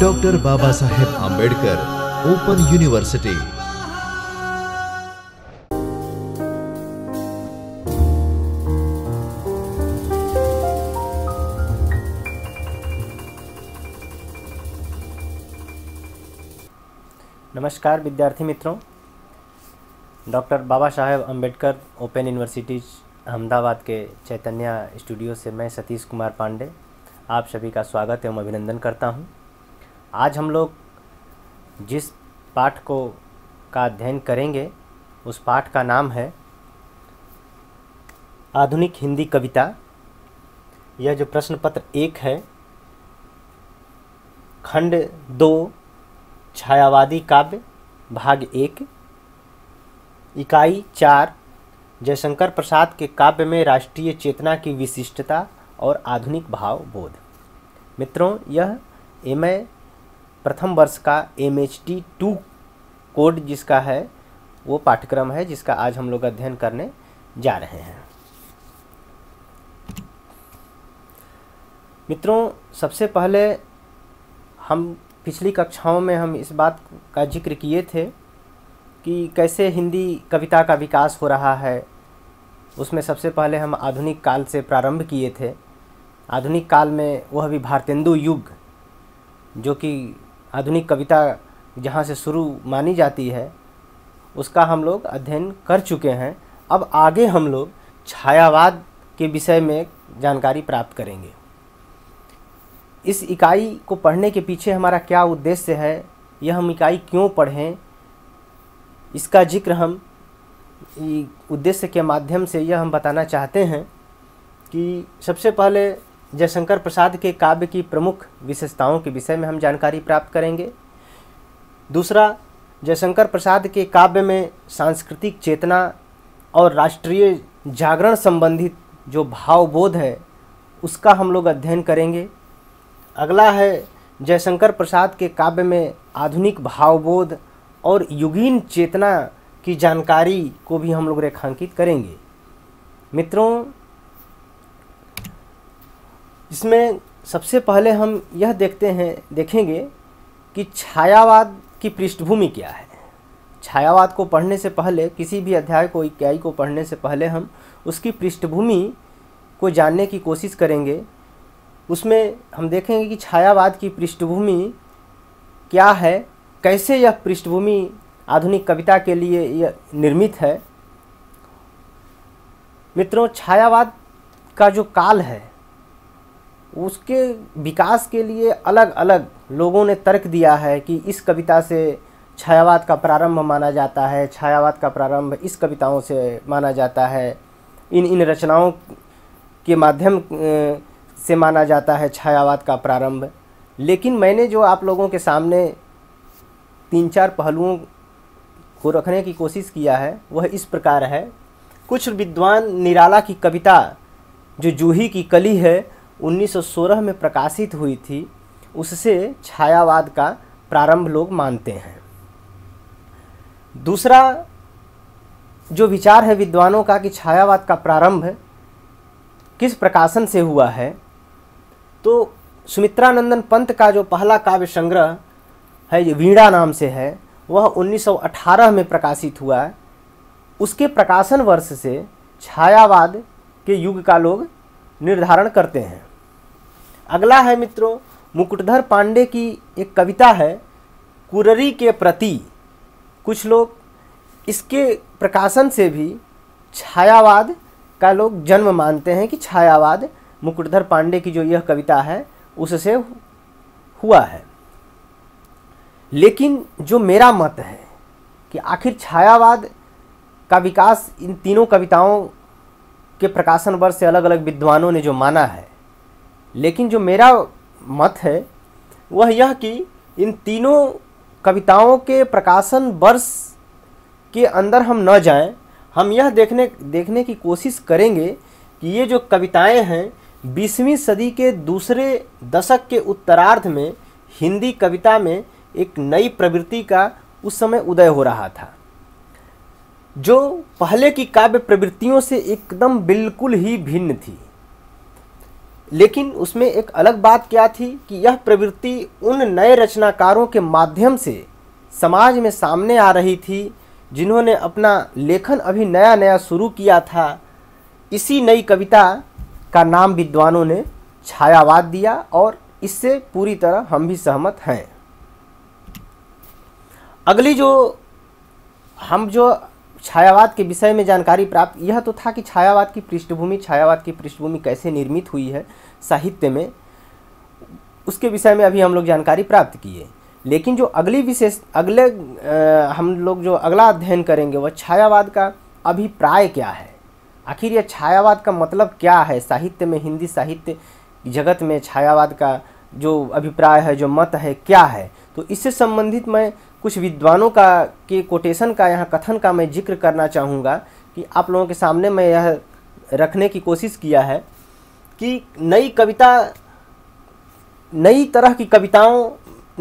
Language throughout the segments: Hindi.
Doctor Baba Saheb Ambedkar open university नमस्कार विद्यार्थी मित्रों doctor Baba Saheb Ambedkar open universities Ahmedabad के चैतन्य स्टूडियो से मैं सतीश कुमार पांडे आप सभी का स्वागत एवं अभिनंदन करता हूं। आज हम लोग जिस पाठ को का अध्ययन करेंगे उस पाठ का नाम है आधुनिक हिंदी कविता यह जो प्रश्न पत्र एक है खंड दो छायावादी काव्य भाग एक इकाई चार जयशंकर प्रसाद के काव्य में राष्ट्रीय चेतना की विशिष्टता और आधुनिक भाव बोध मित्रों यह एम प्रथम वर्ष का M H T two code जिसका है वो पाठ्यक्रम है जिसका आज हम लोग अध्ययन करने जा रहे हैं मित्रों सबसे पहले हम पिछली कक्षाओं में हम इस बात का जिक्र किए थे कि कैसे हिंदी कविता का विकास हो रहा है उसमें सबसे पहले हम आधुनिक काल से प्रारंभ किए थे आधुनिक काल में वह भी भारतेंदु युग जो कि आधुनिक कविता जहाँ से शुरू मानी जाती है उसका हम लोग अध्ययन कर चुके हैं अब आगे हम लोग छायावाद के विषय में जानकारी प्राप्त करेंगे इस इकाई को पढ़ने के पीछे हमारा क्या उद्देश्य है यह हम इकाई क्यों पढ़ें इसका जिक्र हम उद्देश्य के माध्यम से यह हम बताना चाहते हैं कि सबसे पहले जयशंकर प्रसाद के काव्य की प्रमुख विशेषताओं के विषय में हम जानकारी प्राप्त करेंगे दूसरा जयशंकर प्रसाद के काव्य में सांस्कृतिक चेतना और राष्ट्रीय जागरण संबंधित जो भावबोध है उसका हम लोग अध्ययन करेंगे अगला है जयशंकर प्रसाद के काव्य में आधुनिक भावबोध और युगीन चेतना की जानकारी को भी हम लोग रेखांकित करेंगे मित्रों इसमें सबसे पहले हम यह देखते हैं देखेंगे कि छायावाद की पृष्ठभूमि क्या है छायावाद को पढ़ने से पहले किसी भी अध्याय को इकाई को पढ़ने से पहले हम उसकी पृष्ठभूमि को जानने की कोशिश करेंगे उसमें हम देखेंगे कि छायावाद की पृष्ठभूमि क्या है कैसे यह पृष्ठभूमि आधुनिक कविता के लिए यह निर्मित है मित्रों छायावाद का जो काल है उसके विकास के लिए अलग अलग लोगों ने तर्क दिया है कि इस कविता से छायावाद का प्रारंभ माना जाता है छायावाद का प्रारंभ इस कविताओं से माना जाता है इन इन रचनाओं के माध्यम से माना जाता है छायावाद का प्रारंभ लेकिन मैंने जो आप लोगों के सामने तीन चार पहलुओं को रखने की कोशिश किया है वह इस प्रकार है कुछ विद्वान निराला की कविता जो जूही की कली है 1916 में प्रकाशित हुई थी उससे छायावाद का प्रारंभ लोग मानते हैं दूसरा जो विचार है विद्वानों का कि छायावाद का प्रारंभ किस प्रकाशन से हुआ है तो सुमित्रानंदन पंत का जो पहला काव्य संग्रह है ये वीणा नाम से है वह 1918 में प्रकाशित हुआ है उसके प्रकाशन वर्ष से छायावाद के युग का लोग निर्धारण करते हैं अगला है मित्रों मुकुटधर पांडे की एक कविता है कुररी के प्रति कुछ लोग इसके प्रकाशन से भी छायावाद का लोग जन्म मानते हैं कि छायावाद मुकुटधर पांडे की जो यह कविता है उससे हुआ है लेकिन जो मेरा मत है कि आखिर छायावाद का विकास इन तीनों कविताओं के प्रकाशन वर्ष से अलग अलग विद्वानों ने जो माना है लेकिन जो मेरा मत है वह यह कि इन तीनों कविताओं के प्रकाशन वर्ष के अंदर हम न जाएं हम यह देखने देखने की कोशिश करेंगे कि ये जो कविताएं हैं बीसवीं सदी के दूसरे दशक के उत्तरार्ध में हिंदी कविता में एक नई प्रवृत्ति का उस समय उदय हो रहा था जो पहले की काव्य प्रवृत्तियों से एकदम बिल्कुल ही भिन्न थी लेकिन उसमें एक अलग बात क्या थी कि यह प्रवृत्ति उन नए रचनाकारों के माध्यम से समाज में सामने आ रही थी जिन्होंने अपना लेखन अभी नया नया शुरू किया था इसी नई कविता का नाम विद्वानों ने छायावाद दिया और इससे पूरी तरह हम भी सहमत हैं अगली जो हम जो छायावाद के विषय में जानकारी प्राप्त यह तो था कि छायावाद की पृष्ठभूमि छायावाद की पृष्ठभूमि कैसे निर्मित हुई है साहित्य में उसके विषय में अभी हम लोग जानकारी प्राप्त किए लेकिन जो अगली विशेष अगले आ, हम लोग जो अगला अध्ययन करेंगे वह छायावाद का अभिप्राय क्या है आखिर यह छायावाद का मतलब क्या है साहित्य में हिंदी साहित्य जगत में छायावाद का जो अभिप्राय है जो मत है क्या है तो इससे संबंधित मैं कुछ विद्वानों का के कोटेशन का यहाँ कथन का मैं जिक्र करना चाहूँगा कि आप लोगों के सामने मैं यह रखने की कोशिश किया है कि नई कविता नई तरह की कविताओं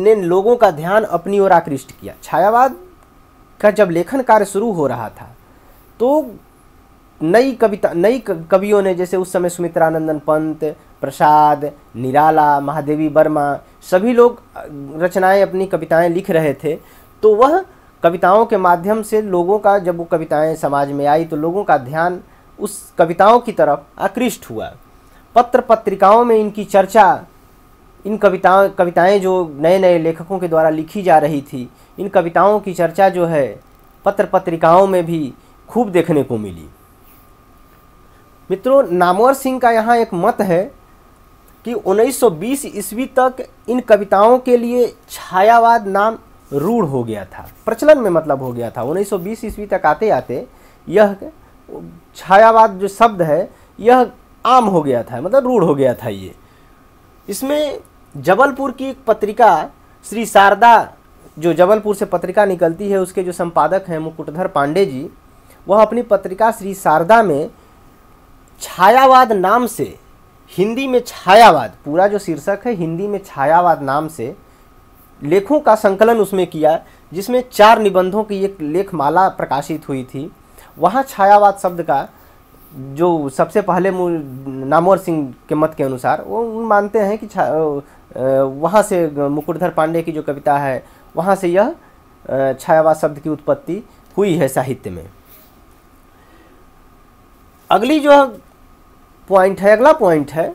ने लोगों का ध्यान अपनी ओर आकृष्ट किया छायावाद का जब लेखन कार्य शुरू हो रहा था तो नई कविता नई कवियों ने जैसे उस समय सुमित्रानंदन पंत प्रसाद निराला महादेवी वर्मा सभी लोग रचनाएं अपनी कविताएं लिख रहे थे तो वह कविताओं के माध्यम से लोगों का जब वो कविताएं समाज में आई तो लोगों का ध्यान उस कविताओं की तरफ आकृष्ट हुआ पत्र पत्रिकाओं में इनकी चर्चा इन कविताओं कविताएं जो नए नए लेखकों के द्वारा लिखी जा रही थी इन कविताओं की चर्चा जो है पत्र पत्रिकाओं में भी खूब देखने को मिली मित्रों नामवर सिंह का यहाँ एक मत है कि 1920 ईस्वी तक इन कविताओं के लिए छायावाद नाम रूढ़ हो गया था प्रचलन में मतलब हो गया था 1920 ईस्वी तक आते आते यह छायावाद जो शब्द है यह आम हो गया था मतलब रूढ़ हो गया था ये इसमें जबलपुर की एक पत्रिका श्री शारदा जो जबलपुर से पत्रिका निकलती है उसके जो संपादक हैं मुकुटधर पांडे जी वह अपनी पत्रिका श्री शारदा में छायावाद नाम से हिंदी में छायावाद पूरा जो शीर्षक है हिंदी में छायावाद नाम से लेखों का संकलन उसमें किया जिसमें चार निबंधों की एक लेखमाला प्रकाशित हुई थी वहाँ छायावाद शब्द का जो सबसे पहले नामोर सिंह के मत के अनुसार वो मानते हैं कि वहाँ से मुकुटधर पांडे की जो कविता है वहाँ से यह छायावाद शब्द की उत्पत्ति हुई है साहित्य में अगली जो पॉइंट है अगला पॉइंट है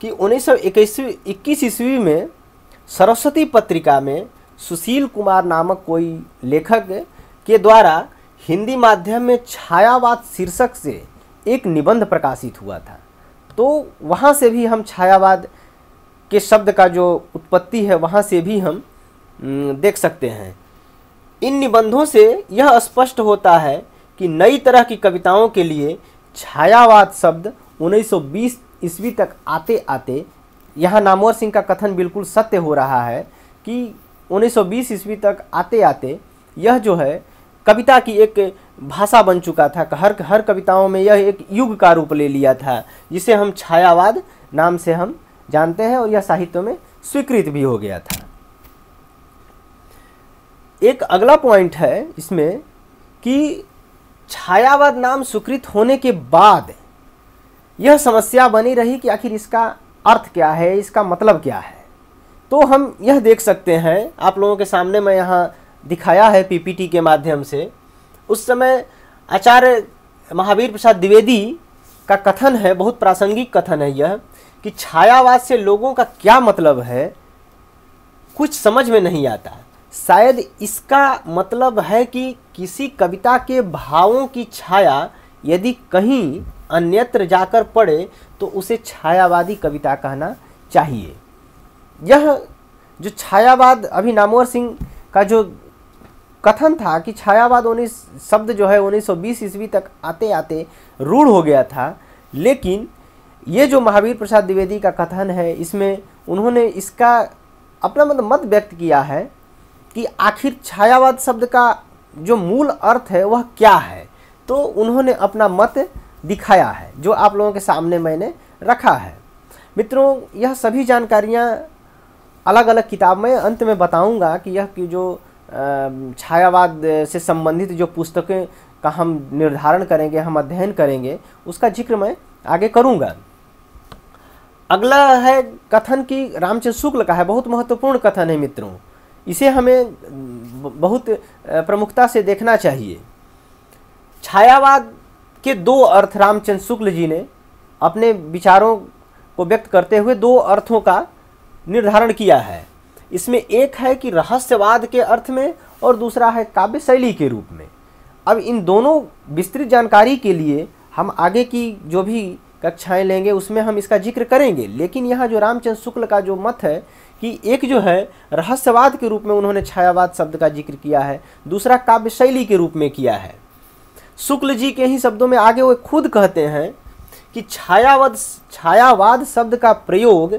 कि उन्नीस सौ इक्कीस ईस्वी में सरस्वती पत्रिका में सुशील कुमार नामक कोई लेखक के द्वारा हिंदी माध्यम में छायावाद शीर्षक से एक निबंध प्रकाशित हुआ था तो वहाँ से भी हम छायावाद के शब्द का जो उत्पत्ति है वहाँ से भी हम देख सकते हैं इन निबंधों से यह स्पष्ट होता है कि नई तरह की कविताओं के लिए छायावाद शब्द 1920 ईस्वी तक आते आते यहाँ नामवर सिंह का कथन बिल्कुल सत्य हो रहा है कि 1920 ईस्वी तक आते आते यह जो है कविता की एक भाषा बन चुका था हर हर कविताओं में यह एक युग का रूप ले लिया था जिसे हम छायावाद नाम से हम जानते हैं और यह साहित्य में स्वीकृत भी हो गया था एक अगला पॉइंट है इसमें कि छायावाद नाम स्वीकृत होने के बाद यह समस्या बनी रही कि आखिर इसका अर्थ क्या है इसका मतलब क्या है तो हम यह देख सकते हैं आप लोगों के सामने मैं यहाँ दिखाया है पीपीटी के माध्यम से उस समय आचार्य महावीर प्रसाद द्विवेदी का कथन है बहुत प्रासंगिक कथन है यह कि छायावाद से लोगों का क्या मतलब है कुछ समझ में नहीं आता शायद इसका मतलब है कि किसी कविता के भावों की छाया यदि कहीं अन्यत्र जाकर पढ़े तो उसे छायावादी कविता कहना चाहिए यह जो छायावाद अभी नामोर सिंह का जो कथन था कि छायावाद उन्नीस शब्द जो है 1920 ईस्वी तक आते आते रूढ़ हो गया था लेकिन ये जो महावीर प्रसाद द्विवेदी का कथन है इसमें उन्होंने इसका अपना मतलब मत व्यक्त किया है कि आखिर छायावाद शब्द का जो मूल अर्थ है वह क्या है तो उन्होंने अपना मत दिखाया है जो आप लोगों के सामने मैंने रखा है मित्रों यह सभी जानकारियाँ अलग अलग किताब में अंत में बताऊंगा कि यह कि जो छायावाद से संबंधित जो पुस्तकें का हम निर्धारण करेंगे हम अध्ययन करेंगे उसका जिक्र मैं आगे करूंगा अगला है कथन की रामचंद्र शुक्ल का है बहुत महत्वपूर्ण कथन है मित्रों इसे हमें बहुत प्रमुखता से देखना चाहिए छायावाद के दो अर्थ रामचंद्र शुक्ल जी ने अपने विचारों को व्यक्त करते हुए दो अर्थों का निर्धारण किया है इसमें एक है कि रहस्यवाद के अर्थ में और दूसरा है काव्य शैली के रूप में अब इन दोनों विस्तृत जानकारी के लिए हम आगे की जो भी कक्षाएं लेंगे उसमें हम इसका जिक्र करेंगे लेकिन यहाँ जो रामचंद्र शुक्ल का जो मत है कि एक जो है रहस्यवाद के रूप में उन्होंने छायावाद शब्द का जिक्र किया है दूसरा काव्य शैली के रूप में किया है शुक्ल जी के ही शब्दों में आगे वो खुद कहते हैं कि छायावाद छायावाद शब्द का प्रयोग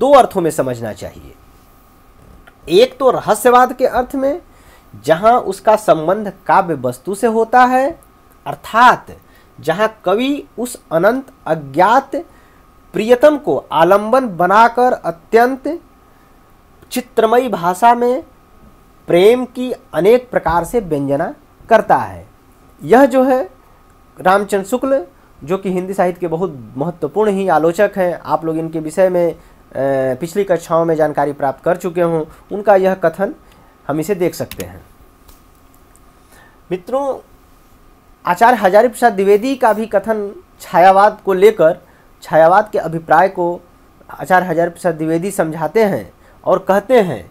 दो अर्थों में समझना चाहिए एक तो रहस्यवाद के अर्थ में जहाँ उसका संबंध काव्य वस्तु से होता है अर्थात जहाँ कवि उस अनंत अज्ञात प्रियतम को आलंबन बनाकर अत्यंत चित्रमयी भाषा में प्रेम की अनेक प्रकार से व्यंजना करता है यह जो है रामचंद्र शुक्ल जो कि हिंदी साहित्य के बहुत महत्वपूर्ण ही आलोचक हैं आप लोग इनके विषय में पिछली कक्षाओं में जानकारी प्राप्त कर चुके हों उनका यह कथन हम इसे देख सकते हैं मित्रों आचार्य हजारी प्रसाद द्विवेदी का भी कथन छायावाद को लेकर छायावाद के अभिप्राय को आचार्य हजारी प्रसाद द्विवेदी समझाते हैं और कहते हैं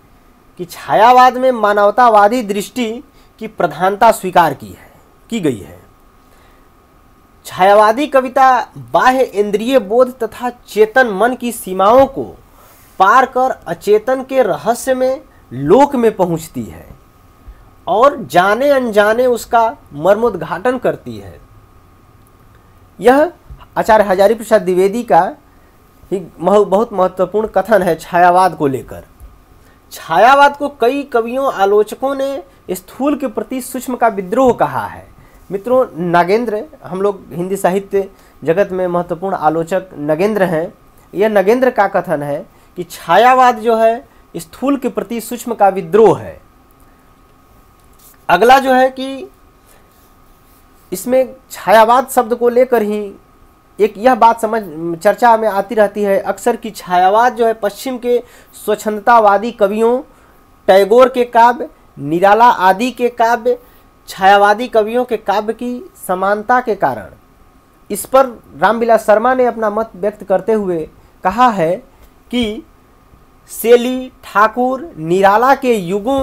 कि छायावाद में मानवतावादी दृष्टि की प्रधानता स्वीकार की है की गई है छायावादी कविता बाह्य इंद्रिय बोध तथा चेतन मन की सीमाओं को पार कर अचेतन के रहस्य में लोक में पहुंचती है और जाने अनजाने उसका मर्मोद्घाटन करती है यह आचार्य हजारी प्रसाद द्विवेदी का ही बहुत महत्वपूर्ण कथन है छायावाद को लेकर छायावाद को कई कवियों आलोचकों ने स्थूल के प्रति सूक्ष्म का विद्रोह कहा है मित्रों नागेंद्र हम लोग हिंदी साहित्य जगत में महत्वपूर्ण आलोचक नगेंद्र हैं यह नगेंद्र का कथन है कि छायावाद जो है स्थूल के प्रति सूक्ष्म का विद्रोह है अगला जो है कि इसमें छायावाद शब्द को लेकर ही एक यह बात समझ चर्चा में आती रहती है अक्सर कि छायावाद जो है पश्चिम के स्वच्छंदतावादी कवियों टैगोर के काव्य निराला आदि के काव्य छायावादी कवियों के काव्य की समानता के कारण इस पर रामविलास शर्मा ने अपना मत व्यक्त करते हुए कहा है कि सेली ठाकुर निराला के युगों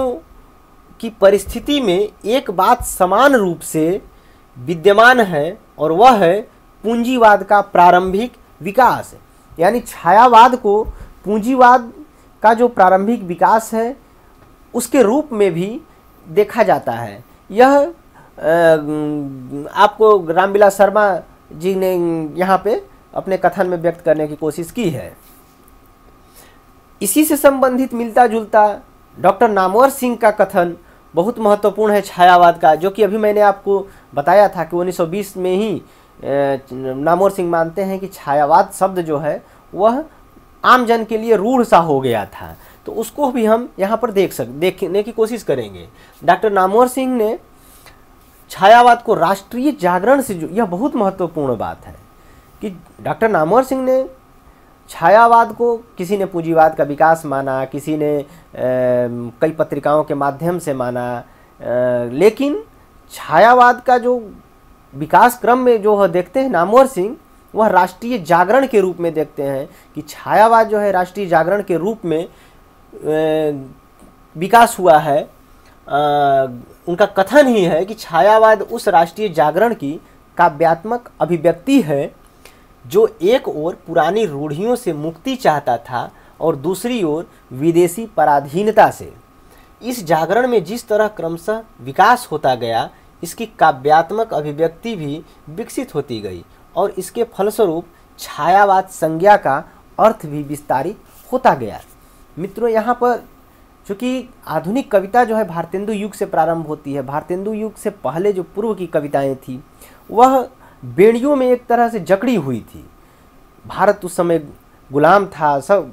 की परिस्थिति में एक बात समान रूप से विद्यमान है और वह है पूंजीवाद का प्रारंभिक विकास यानी छायावाद को पूंजीवाद का जो प्रारंभिक विकास है उसके रूप में भी देखा जाता है यह आपको रामविलास शर्मा जी ने यहाँ पे अपने कथन में व्यक्त करने की कोशिश की है इसी से संबंधित मिलता जुलता डॉक्टर नामवर सिंह का कथन बहुत महत्वपूर्ण है छायावाद का जो कि अभी मैंने आपको बताया था कि 1920 में ही नामवर सिंह मानते हैं कि छायावाद शब्द जो है वह आम जन के लिए रूढ़ सा हो गया था तो उसको भी हम यहाँ पर देख सक देखने की कोशिश करेंगे डॉक्टर नामोर सिंह ने छायावाद को राष्ट्रीय जागरण से जो यह बहुत महत्वपूर्ण बात है कि डॉक्टर नामोर सिंह ने छायावाद को किसी ने पूंजीवाद का विकास माना किसी ने कई पत्रिकाओं के माध्यम से माना ए, लेकिन छायावाद का जो विकास क्रम में जो है देखते हैं नामोर सिंह वह राष्ट्रीय जागरण के रूप में देखते हैं कि छायावाद जो है राष्ट्रीय जागरण के रूप में विकास हुआ है उनका कथन ही है कि छायावाद उस राष्ट्रीय जागरण की काव्यात्मक अभिव्यक्ति है जो एक ओर पुरानी रूढ़ियों से मुक्ति चाहता था और दूसरी ओर विदेशी पराधीनता से इस जागरण में जिस तरह क्रमशः विकास होता गया इसकी काव्यात्मक अभिव्यक्ति भी विकसित होती गई और इसके फलस्वरूप छायावाद संज्ञा का अर्थ भी विस्तारित होता गया मित्रों यहाँ पर चूँकि आधुनिक कविता जो है भारतेंदु युग से प्रारंभ होती है भारतेंदु युग से पहले जो पूर्व की कविताएं थी वह बेड़ियों में एक तरह से जकड़ी हुई थी भारत उस समय गुलाम था सब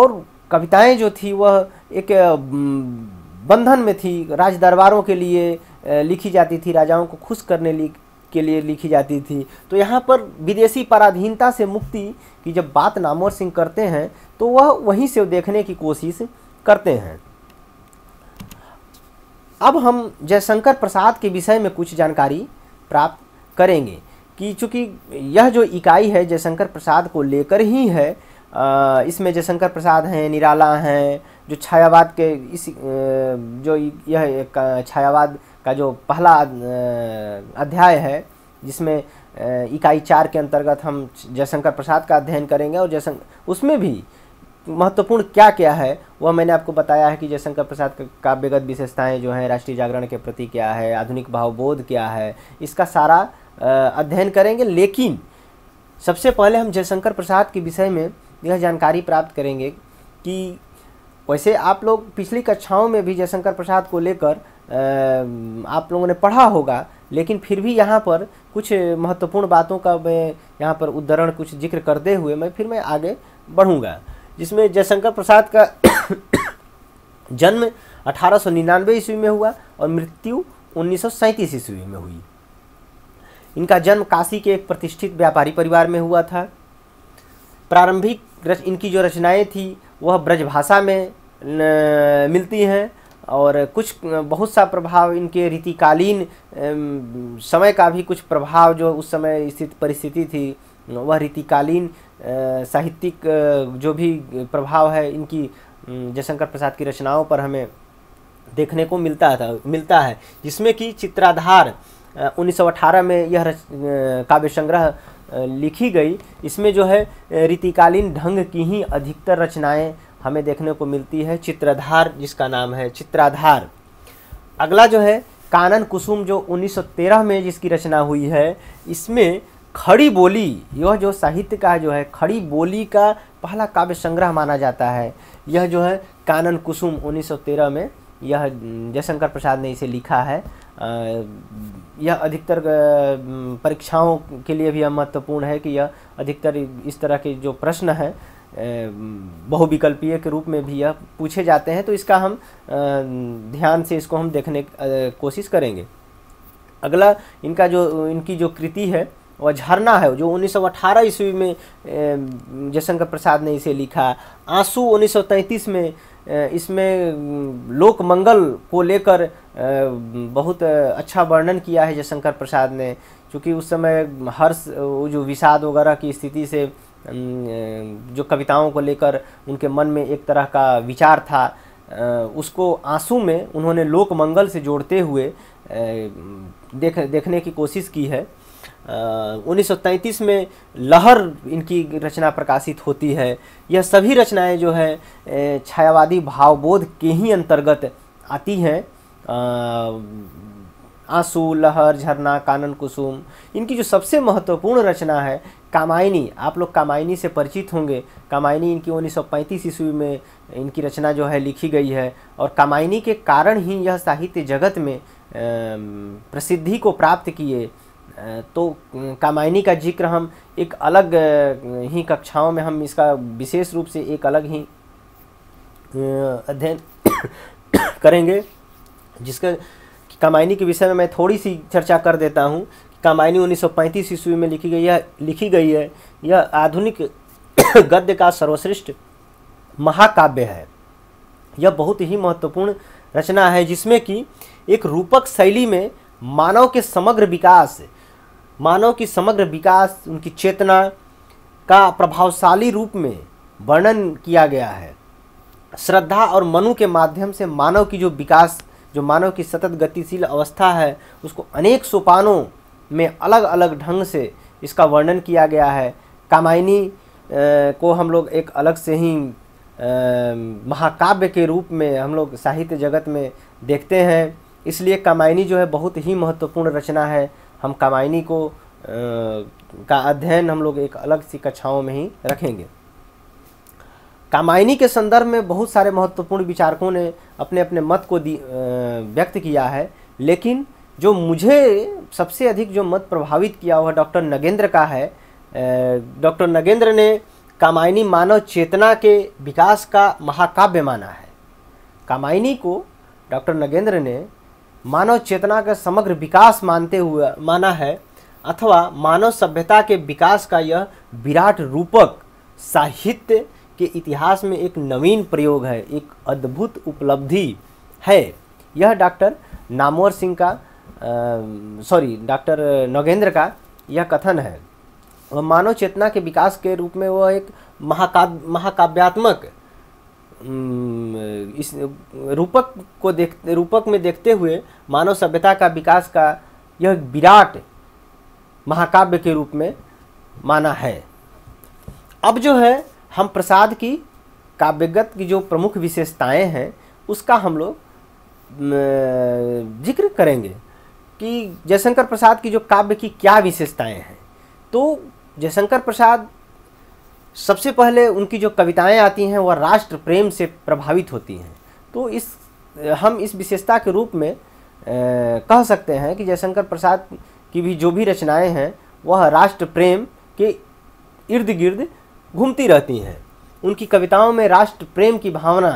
और कविताएं जो थी वह एक बंधन में थी राज दरबारों के लिए लिखी जाती थी राजाओं को खुश करने के लिए लिखी जाती थी तो यहाँ पर विदेशी पराधीनता से मुक्ति की जब बात नामोर सिंह करते हैं तो वह वहीं से देखने की कोशिश करते हैं अब हम जयशंकर प्रसाद के विषय में कुछ जानकारी प्राप्त करेंगे कि चूँकि यह जो इकाई है जयशंकर प्रसाद को लेकर ही है इसमें जयशंकर प्रसाद हैं निराला हैं जो छायावाद के इस जो यह छायावाद का जो पहला अध्याय है जिसमें इकाई चार के अंतर्गत हम जयशंकर प्रसाद का अध्ययन करेंगे और जयशंकर उसमें भी महत्वपूर्ण क्या क्या है वह मैंने आपको बताया है कि जयशंकर प्रसाद का काव्यगत विशेषताएं जो हैं राष्ट्रीय जागरण के प्रति क्या है आधुनिक भावबोध क्या है इसका सारा अध्ययन करेंगे लेकिन सबसे पहले हम जयशंकर प्रसाद के विषय में यह जानकारी प्राप्त करेंगे कि वैसे आप लोग पिछली कक्षाओं में भी जयशंकर प्रसाद को लेकर आप लोगों ने पढ़ा होगा लेकिन फिर भी यहाँ पर कुछ महत्वपूर्ण बातों का मैं यहाँ पर उद्धरण कुछ जिक्र करते हुए मैं फिर मैं आगे बढ़ूँगा जिसमें जयशंकर प्रसाद का जन्म 1899 ईस्वी में हुआ और मृत्यु उन्नीस ईस्वी में हुई इनका जन्म काशी के एक प्रतिष्ठित व्यापारी परिवार में हुआ था प्रारंभिक इनकी जो रचनाएं थी वह ब्रजभाषा में न, मिलती हैं और कुछ बहुत सा प्रभाव इनके रीतिकालीन समय का भी कुछ प्रभाव जो उस समय स्थित परिस्थिति थी वह रीतिकालीन साहित्यिक जो भी प्रभाव है इनकी जयशंकर प्रसाद की रचनाओं पर हमें देखने को मिलता था मिलता है जिसमें कि चित्राधार 1918 में यह काव्य संग्रह लिखी गई इसमें जो है रीतिकालीन ढंग की ही अधिकतर रचनाएं हमें देखने को मिलती है चित्राधार जिसका नाम है चित्राधार अगला जो है कानन कुसुम जो 1913 में जिसकी रचना हुई है इसमें खड़ी बोली यह जो साहित्य का जो है खड़ी बोली का पहला काव्य संग्रह माना जाता है यह जो है कानन कुसुम 1913 में यह जयशंकर प्रसाद ने इसे लिखा है यह अधिकतर परीक्षाओं के लिए भी यह महत्वपूर्ण है कि यह अधिकतर इस तरह के जो प्रश्न हैं बहुविकल्पीय के रूप में भी यह पूछे जाते हैं तो इसका हम ध्यान से इसको हम देखने कोशिश करेंगे अगला इनका जो इनकी जो कृति है वह झरना है जो 1918 ईस्वी में जयशंकर प्रसाद ने इसे लिखा आंसू 1933 में इसमें लोक मंगल को लेकर बहुत अच्छा वर्णन किया है जयशंकर प्रसाद ने क्योंकि उस समय हर्ष जो विषाद वगैरह की स्थिति से जो कविताओं को लेकर उनके मन में एक तरह का विचार था उसको आंसू में उन्होंने लोक मंगल से जोड़ते हुए देख देखने की कोशिश की है उन्नीस में लहर इनकी रचना प्रकाशित होती है यह सभी रचनाएं जो है छायावादी भावबोध के ही अंतर्गत आती हैं आंसू लहर झरना कानन कुसुम इनकी जो सबसे महत्वपूर्ण रचना है कामायनी आप लोग कामायनी से परिचित होंगे कामायनी इनकी 1935 ईस्वी में इनकी रचना जो है लिखी गई है और कामायनी के कारण ही यह साहित्य जगत में प्रसिद्धि को प्राप्त किए तो कामायनी का जिक्र हम एक अलग ही कक्षाओं में हम इसका विशेष रूप से एक अलग ही अध्ययन करेंगे जिसका कामायनी के विषय में मैं थोड़ी सी चर्चा कर देता हूँ कामायनी 1935 ईस्वी में लिखी गई है लिखी गई है यह आधुनिक गद्य का सर्वश्रेष्ठ महाकाव्य है यह बहुत ही महत्वपूर्ण रचना है जिसमें कि एक रूपक शैली में मानव के समग्र विकास मानव की समग्र विकास उनकी चेतना का प्रभावशाली रूप में वर्णन किया गया है श्रद्धा और मनु के माध्यम से मानव की जो विकास जो मानव की सतत गतिशील अवस्था है उसको अनेक सोपानों में अलग अलग ढंग से इसका वर्णन किया गया है कामायनी को हम लोग एक अलग से ही महाकाव्य के रूप में हम लोग साहित्य जगत में देखते हैं इसलिए कामायनी जो है बहुत ही महत्वपूर्ण रचना है हम कामायनी को आ, का अध्ययन हम लोग एक अलग सी कक्षाओं में ही रखेंगे कामायनी के संदर्भ में बहुत सारे महत्वपूर्ण विचारकों ने अपने अपने मत को व्यक्त किया है लेकिन जो मुझे सबसे अधिक जो मत प्रभावित किया हुआ डॉक्टर नगेंद्र का है डॉक्टर नगेंद्र ने कामायनी मानव चेतना के विकास का महाकाव्य माना है कामायनी को डॉक्टर नगेंद्र ने मानव चेतना का समग्र विकास मानते हुए माना है अथवा मानव सभ्यता के विकास का यह विराट रूपक साहित्य के इतिहास में एक नवीन प्रयोग है एक अद्भुत उपलब्धि है यह डॉक्टर नामोर सिंह का सॉरी डॉक्टर नगेंद्र का यह कथन है और मानव चेतना के विकास के रूप में वह एक महाकाव्य महाकाव्यात्मक हम्म, इस रूपक को देख रूपक में देखते हुए मानव सभ्यता का विकास का यह विराट महाकाव्य के रूप में माना है अब जो है हम प्रसाद की काव्यगत की जो प्रमुख विशेषताएं हैं उसका हम लोग जिक्र करेंगे कि जयशंकर प्रसाद की जो काव्य की क्या विशेषताएं हैं तो जयशंकर प्रसाद सबसे पहले उनकी जो कविताएं आती हैं वह राष्ट्र प्रेम से प्रभावित होती हैं तो इस हम इस विशेषता के रूप में ए, कह सकते हैं कि जयशंकर प्रसाद की भी जो भी रचनाएं हैं वह राष्ट्र प्रेम के इर्द गिर्द घूमती रहती हैं उनकी कविताओं में राष्ट्र प्रेम की भावना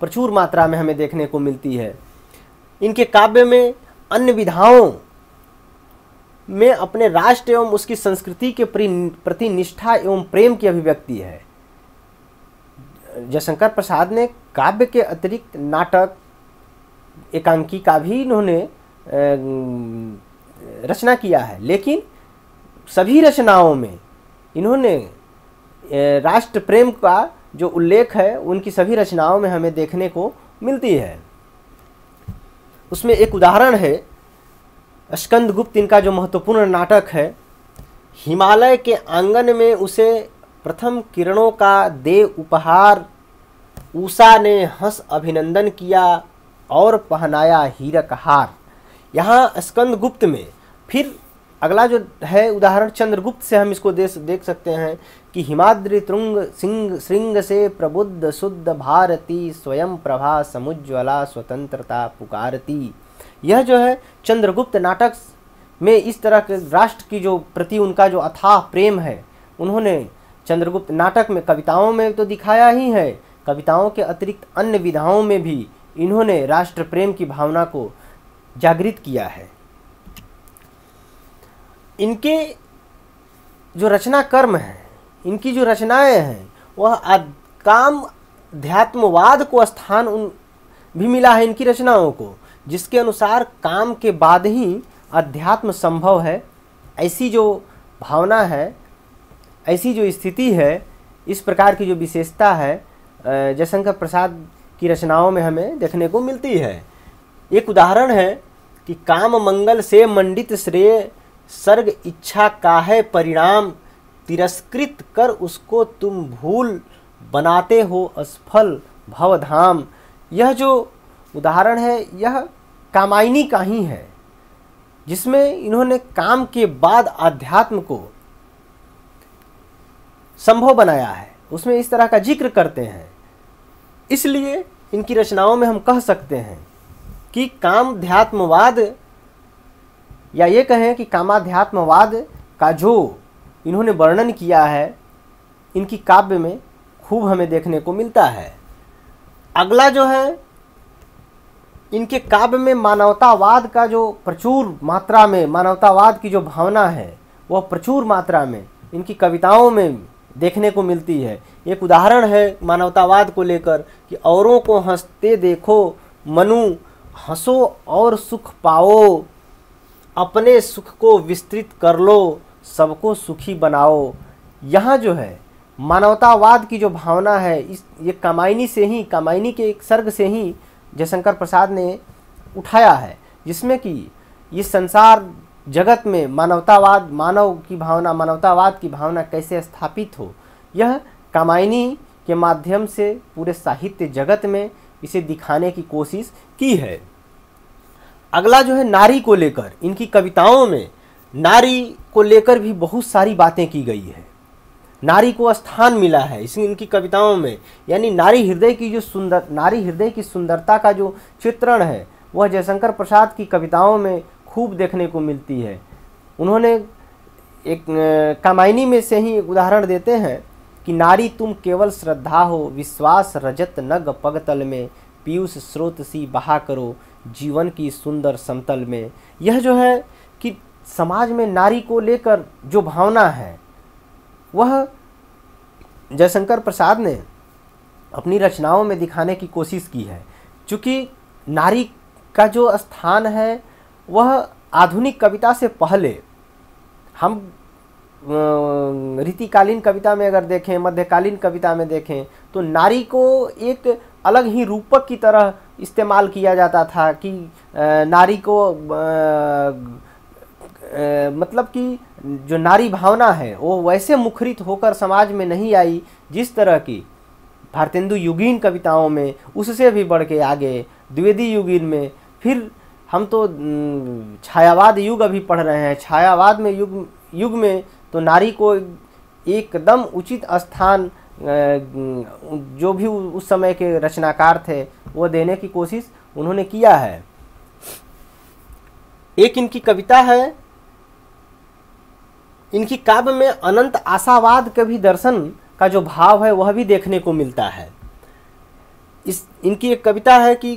प्रचुर मात्रा में हमें देखने को मिलती है इनके काव्य में अन्य विधाओं में अपने राष्ट्र एवं उसकी संस्कृति के प्रति निष्ठा एवं प्रेम की अभिव्यक्ति है जयशंकर प्रसाद ने काव्य के अतिरिक्त नाटक एकांकी का भी इन्होंने रचना किया है लेकिन सभी रचनाओं में इन्होंने राष्ट्र प्रेम का जो उल्लेख है उनकी सभी रचनाओं में हमें देखने को मिलती है उसमें एक उदाहरण है स्कंदगुप्त इनका जो महत्वपूर्ण नाटक है हिमालय के आंगन में उसे प्रथम किरणों का दे उपहार उषा ने हंस अभिनंदन किया और पहनाया हीरक हार यहाँ स्कंदगुप्त में फिर अगला जो है उदाहरण चंद्रगुप्त से हम इसको देख देख सकते हैं कि हिमाद्री तुंग सिंह श्रृंग से प्रबुद्ध शुद्ध भारती स्वयं प्रभा समुज्वला स्वतंत्रता पुकारती यह जो है चंद्रगुप्त नाटक में इस तरह के राष्ट्र की जो प्रति उनका जो अथाह प्रेम है उन्होंने चंद्रगुप्त नाटक में कविताओं में तो दिखाया ही है कविताओं के अतिरिक्त अन्य विधाओं में भी इन्होंने राष्ट्र प्रेम की भावना को जागृत किया है इनके जो रचना कर्म हैं इनकी जो रचनाएं हैं वह काम अध्यात्मवाद को स्थान उन भी मिला है इनकी रचनाओं को जिसके अनुसार काम के बाद ही अध्यात्म संभव है ऐसी जो भावना है ऐसी जो स्थिति है इस प्रकार की जो विशेषता है जयशंकर प्रसाद की रचनाओं में हमें देखने को मिलती है एक उदाहरण है कि काम मंगल से मंडित श्रेय सर्ग इच्छा का है परिणाम तिरस्कृत कर उसको तुम भूल बनाते हो असफल भवधाम यह जो उदाहरण है यह कामायनी का ही है जिसमें इन्होंने काम के बाद आध्यात्म को संभव बनाया है उसमें इस तरह का जिक्र करते हैं इसलिए इनकी रचनाओं में हम कह सकते हैं कि काम ध्यात्मवाद या ये कहें कि कामाध्यात्मवाद का जो इन्होंने वर्णन किया है इनकी काव्य में खूब हमें देखने को मिलता है अगला जो है इनके काव्य में मानवतावाद का जो प्रचुर मात्रा में मानवतावाद की जो भावना है वह प्रचुर मात्रा में इनकी कविताओं में देखने को मिलती है एक उदाहरण है मानवतावाद को लेकर कि औरों को हंसते देखो मनु हंसो और सुख पाओ अपने सुख को विस्तृत कर लो सबको सुखी बनाओ यहाँ जो है मानवतावाद की जो भावना है इस ये कामायनी से ही कामायनी के एक सर्ग से ही जयशंकर प्रसाद ने उठाया है जिसमें कि इस संसार जगत में मानवतावाद मानव की भावना मानवतावाद की भावना कैसे स्थापित हो यह कामायनी के माध्यम से पूरे साहित्य जगत में इसे दिखाने की कोशिश की है अगला जो है नारी को लेकर इनकी कविताओं में नारी को लेकर भी बहुत सारी बातें की गई है नारी को स्थान मिला है इसी इनकी कविताओं में यानी नारी हृदय की जो सुंदर नारी हृदय की सुंदरता का जो चित्रण है वह जयशंकर प्रसाद की कविताओं में खूब देखने को मिलती है उन्होंने एक कामायनी में से ही एक उदाहरण देते हैं कि नारी तुम केवल श्रद्धा हो विश्वास रजत नग पगतल में पीयूष स्रोत सी बहा करो जीवन की सुंदर समतल में यह जो है कि समाज में नारी को लेकर जो भावना है वह जयशंकर प्रसाद ने अपनी रचनाओं में दिखाने की कोशिश की है चूँकि नारी का जो स्थान है वह आधुनिक कविता से पहले हम रीतिकालीन कविता में अगर देखें मध्यकालीन कविता में देखें तो नारी को एक अलग ही रूपक की तरह इस्तेमाल किया जाता था कि नारी को मतलब कि जो नारी भावना है वो वैसे मुखरित होकर समाज में नहीं आई जिस तरह की भारतेंदु युगीन कविताओं में उससे भी बढ़ के आगे द्विवेदी युगीन में फिर हम तो छायावाद युग अभी पढ़ रहे हैं छायावाद में युग युग में तो नारी को एकदम उचित स्थान जो भी उस समय के रचनाकार थे वो देने की कोशिश उन्होंने किया है एक इनकी कविता है इनकी काव्य में अनंत आशावाद के भी दर्शन का जो भाव है वह भी देखने को मिलता है इस इनकी एक कविता है कि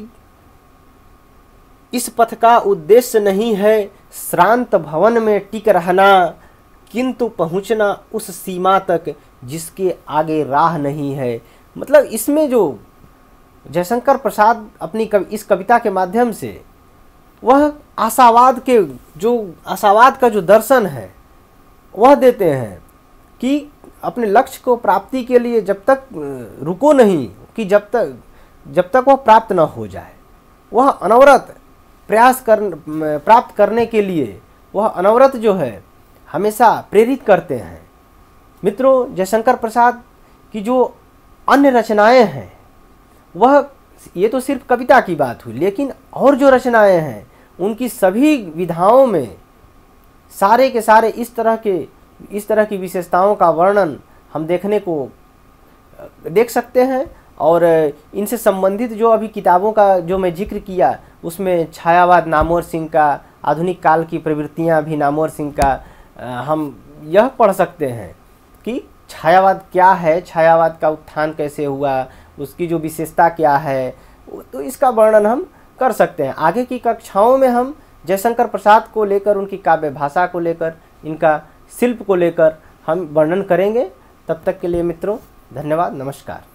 इस पथ का उद्देश्य नहीं है श्रांत भवन में टिक रहना किंतु पहुंचना उस सीमा तक जिसके आगे राह नहीं है मतलब इसमें जो जयशंकर प्रसाद अपनी कव, इस कविता के माध्यम से वह आशावाद के जो आशावाद का जो दर्शन है वह देते हैं कि अपने लक्ष्य को प्राप्ति के लिए जब तक रुको नहीं कि जब तक जब तक वह प्राप्त न हो जाए वह अनवरत प्रयास कर प्राप्त करने के लिए वह अनवरत जो है हमेशा प्रेरित करते हैं मित्रों जयशंकर प्रसाद की जो अन्य रचनाएं हैं वह ये तो सिर्फ कविता की बात हुई लेकिन और जो रचनाएं हैं उनकी सभी विधाओं में सारे के सारे इस तरह के इस तरह की विशेषताओं का वर्णन हम देखने को देख सकते हैं और इनसे संबंधित जो अभी किताबों का जो मैं जिक्र किया उसमें छायावाद नामोर सिंह का आधुनिक काल की प्रवृत्तियाँ भी नामोर सिंह का हम यह पढ़ सकते हैं कि छायावाद क्या है छायावाद का उत्थान कैसे हुआ उसकी जो विशेषता क्या है तो इसका वर्णन हम कर सकते हैं आगे की कक्षाओं में हम जयशंकर प्रसाद को लेकर उनकी काव्य भाषा को लेकर इनका शिल्प को लेकर हम वर्णन करेंगे तब तक के लिए मित्रों धन्यवाद नमस्कार